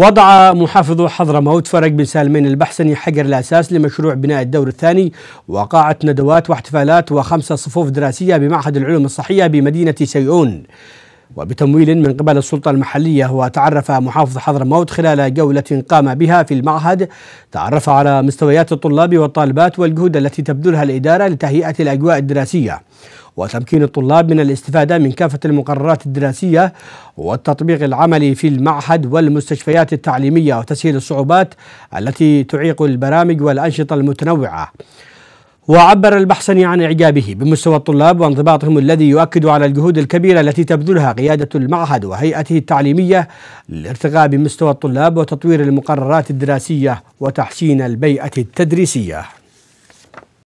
وضع محافظ حضرموت فرج بن سالمين البحسني حجر الأساس لمشروع بناء الدور الثاني وقاعة ندوات واحتفالات وخمسة صفوف دراسية بمعهد العلوم الصحية بمدينة سيئون وبتمويل من قبل السلطة المحلية وتعرف محافظ حضرموت خلال جولة قام بها في المعهد تعرف على مستويات الطلاب والطالبات والجهود التي تبذلها الإدارة لتهيئة الأجواء الدراسية وتمكين الطلاب من الاستفادة من كافة المقررات الدراسية والتطبيق العملي في المعهد والمستشفيات التعليمية وتسهيل الصعوبات التي تعيق البرامج والأنشطة المتنوعة وعبر البحسني عن إعجابه بمستوى الطلاب وانضباطهم الذي يؤكد على الجهود الكبيرة التي تبذلها قيادة المعهد وهيئته التعليمية للارتقاء بمستوى الطلاب وتطوير المقررات الدراسية وتحسين البيئة التدريسية